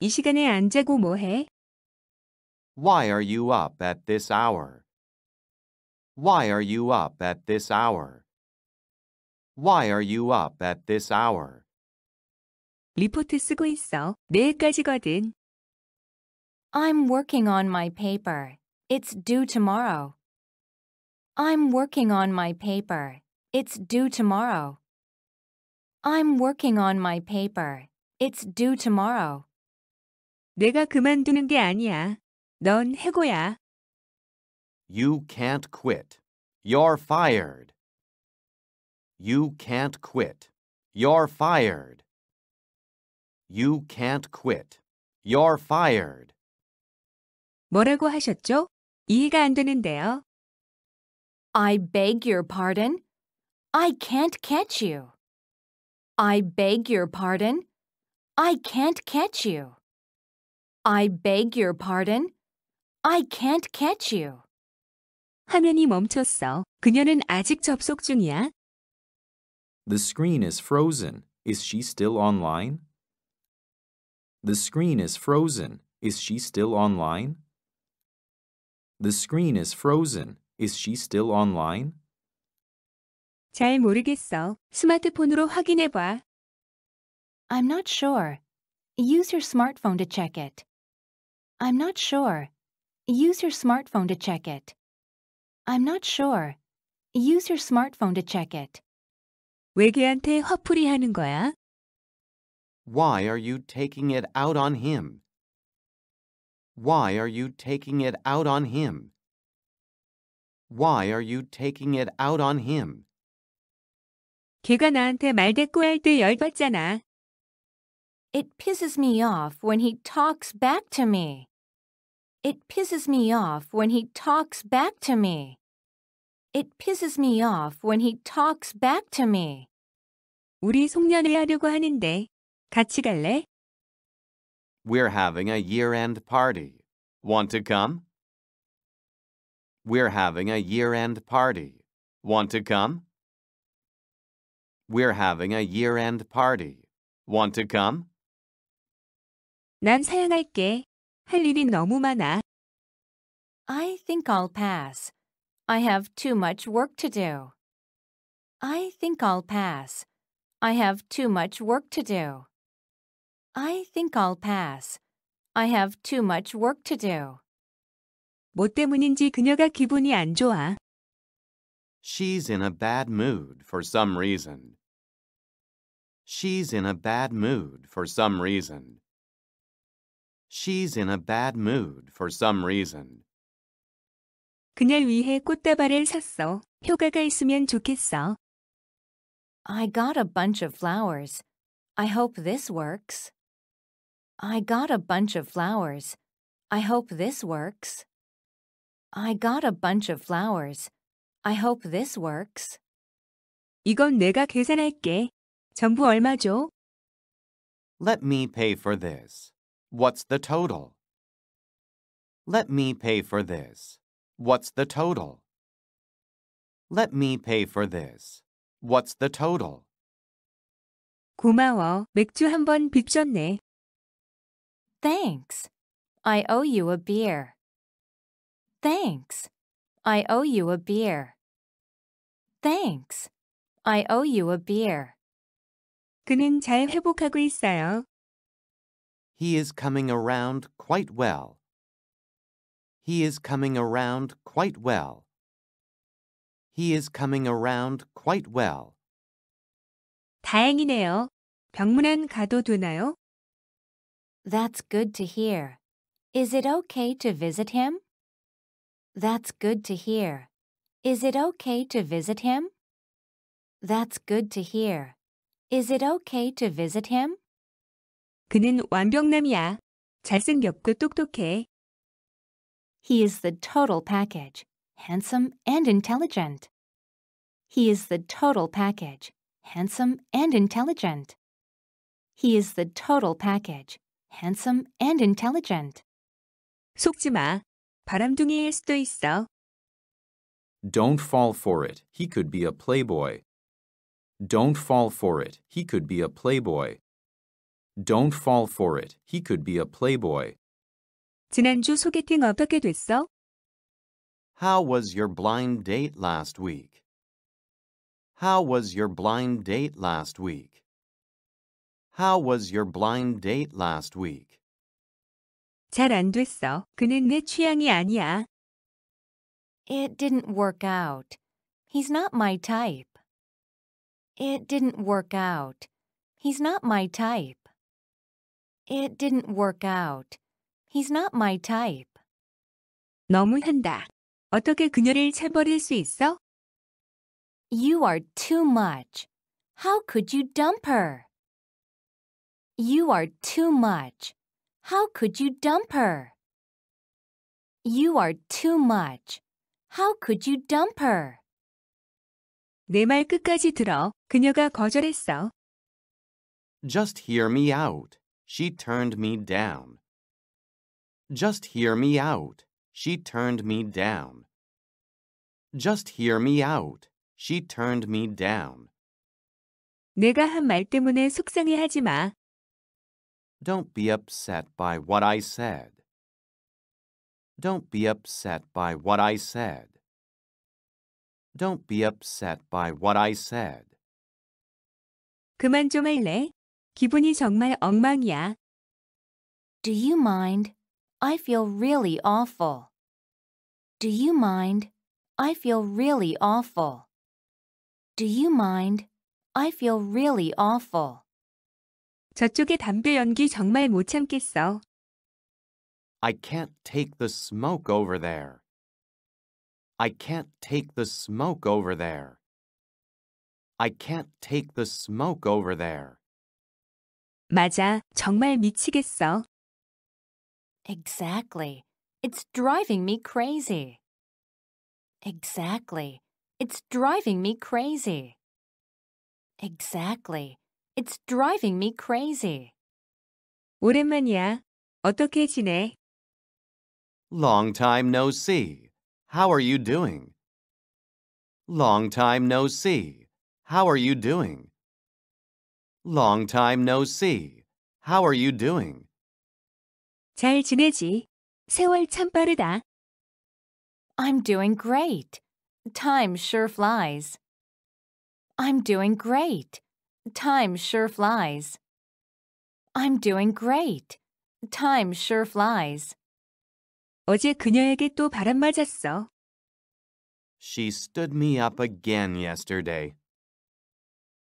이 시간에 안 자고 뭐 해? Why are you up at this hour? Why are you up at this hour? Why are you up at this hour? 리포트 쓰고 있어. 내일까지거든. I'm working on my paper. It's due tomorrow. I'm working on my paper. It's due tomorrow. I'm working on my paper. It's due tomorrow. 내가 그만두는 게 아니야. 넌 해고야. You can't quit. You're fired. You can't quit. You're fired. You can't quit. You're fired. 뭐라고 하셨죠? 이해가 안 되는데요. I beg your pardon. I can't catch you. I beg your pardon. I can't catch you. I beg your pardon? I can't catch you. 화면이 멈췄어. 그녀는 아직 접속 중이야. The screen is frozen. Is she still online? The screen is frozen. Is she still online? The screen is frozen. Is she still online? 잘 모르겠어. 스마트폰으로 확인해 봐. I'm not sure. Use your smartphone to check it. I'm not sure. Use your smartphone to check it. I'm not sure. Use your smartphone to check it. 화풀이 하는 거야? Why are you taking it out on him? Why are you taking it out on him? Why are you taking it out on him? 걔가 나한테 말대꾸할 때 열받잖아. It pisses me off when he talks back to me. It pisses me off when he talks back to me. It pisses me off when he talks back to me. 우리 송년회 하려고 하는데 같이 갈래? We're having a year-end party. Want to come? We're having a year-end party. Want to come? We're having a year-end party. Want to come? 난 사양할게. 할 일이 너무 많아. I think I'll pass. I have too much work to do. I think I'll pass. I have too much work to do. I think I'll pass. I have too much work to do. 뭐 때문인지 그녀가 기분이 안 좋아. She's in a bad mood for some reason. She's in a bad mood for some reason. She's in a bad mood for some reason. 위해 꽃다발을 샀어. 효과가 있으면 좋겠어. I got a bunch of flowers. I hope this works. I got a bunch of flowers. I hope this works. I got a bunch of flowers. I hope this works. 이건 내가 계산할게. 전부 Let me pay for this. What's the total? Let me pay for this. What's the total? Let me pay for this. What's the total? 고마워. 맥주 한 번 빚졌네. Thanks. I owe you a beer. Thanks. I owe you a beer. Thanks. I owe you a beer. 그는 잘 회복하고 있어요. He is coming around quite well. He is coming around quite well. He is coming around quite well. 다행이네요. 병문안 가도 되나요? That's good to hear. Is it okay to visit him? That's good to hear. Is it okay to visit him? That's good to hear. Is it okay to visit him? 그는 완벽남이야. 잘생겼고 똑똑해. He is the total package, handsome and intelligent. He is the total package, handsome and intelligent. He is the total package, handsome and intelligent. 속지 마. 바람둥이일 수도 있어. Don't fall for it. He could be a playboy. Don't fall for it. He could be a playboy. Don't fall for it. He could be a playboy. 지난주 소개팅 어떻게 됐어? How was your blind date last week? How was your blind date last week? How was your blind date last week? 됐어. 그는 내 취향이 아니야. It didn't work out. He's not my type. It didn't work out. He's not my type. It didn't work out. He's not my type. 너무한다. 어떻게 그녀를 차버릴 수 있어? You are too much. How could you dump her? You are too much. How could you dump her? You are too much. How could you dump her? 내 말 끝까지 들어. 그녀가 거절했어. Just hear me out. She turned me down. Just hear me out. She turned me down. Just hear me out. She turned me down. 내가 말 하지 마. Don't be upset by what I said. Don't be upset by what I said. Don't be upset by what I said. 그만 좀 할래? 기분이 정말 엉망이야. Do you mind? I feel really awful. Do you mind? I feel really awful. Do you mind? I feel really awful. 저쪽의 담배 연기 정말 못 참겠어. I can't take the smoke over there. I can't take the smoke over there. I can't take the smoke over there. 맞아, 정말 미치겠어. Exactly. It's driving me crazy. Exactly. It's driving me crazy. Exactly. It's driving me crazy. 오랜만이야. 어떻게 지내? Long time no see. How are you doing? Long time no see. How are you doing? Long time no see. How are you doing? 잘 지내지. 세월 참 빠르다. I'm doing great. Time sure flies. I'm doing great. Time sure flies. I'm doing great. Time sure flies. 어제 그녀에게 또 바람 맞았어. She stood me up again yesterday.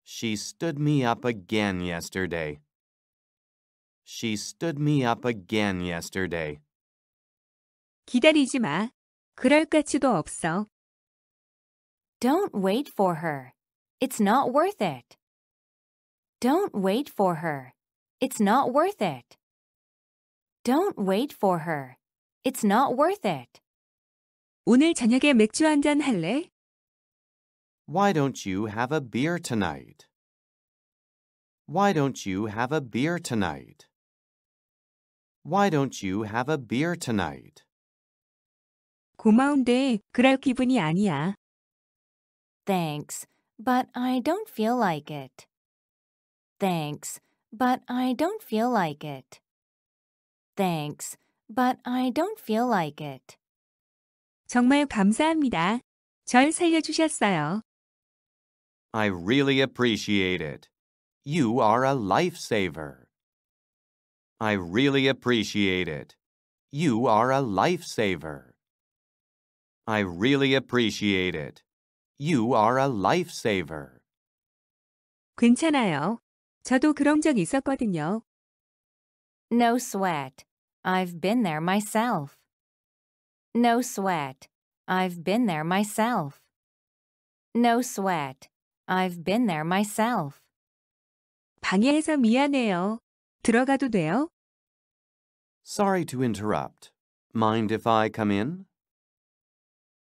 She stood me up again yesterday. She stood me up again yesterday. 기다리지 마. 그럴 가치도 없어. Don't wait for her. It's not worth it. Don't wait for her. It's not worth it. Don't wait for her. It's not worth it. 오늘 저녁에 맥주 한 잔 할래? Why don't you have a beer tonight? Why don't you have a beer tonight? Why don't you have a beer tonight? 고마운데 그럴 기분이 아니야. Thanks, but I don't feel like it. Thanks, but I don't feel like it. Thanks, but I don't feel like it. 정말 감사합니다. 절 살려주셨어요. I really appreciate it. You are a lifesaver. I really appreciate it. You are a lifesaver. I really appreciate it. You are a lifesaver. 괜찮아요. 저도 그런 적 있었거든요. No sweat. I've been there myself. No sweat. I've been there myself. No sweat. I've been there myself. 방해해서 미안해요. 들어가도 돼요? Sorry to interrupt. Mind if I come in?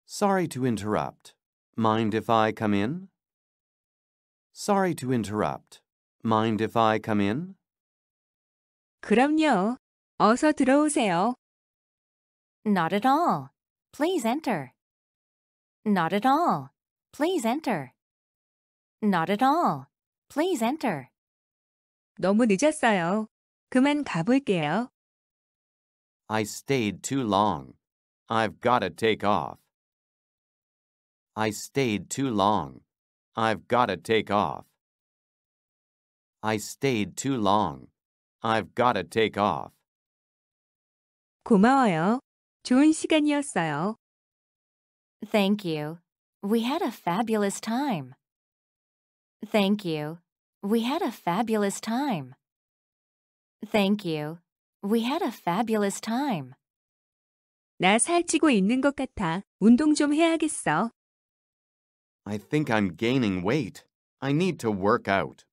Sorry to interrupt. Mind if I come in? Sorry to interrupt. Mind if I come in? 그럼요. 어서 들어오세요. Not at all. Please enter. Not at all. Please enter. Not at all. Please enter. 너무 늦었어요. 그만 가볼게요. I stayed too long. I've gotta take off. I stayed too long. I've gotta take off. I stayed too long. I've gotta take off. 고마워요. 좋은 시간이었어요. Thank you. We had a fabulous time. Thank you. We had a fabulous time. Thank you. We had a fabulous time. 나 살찌고 있는 것 같아. 운동 좀 해야겠어. I think I'm gaining weight. I need to work out.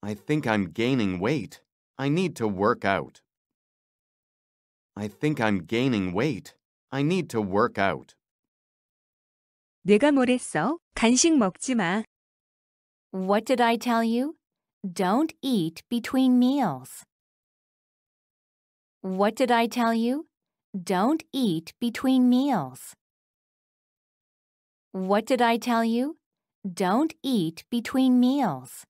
I think I'm gaining weight. I need to work out. I think I'm gaining weight. I need to work out. 내가 뭐랬어? 간식 먹지 마. What did I tell you? Don't eat between meals. What did I tell you? Don't eat between meals. What did I tell you? Don't eat between meals.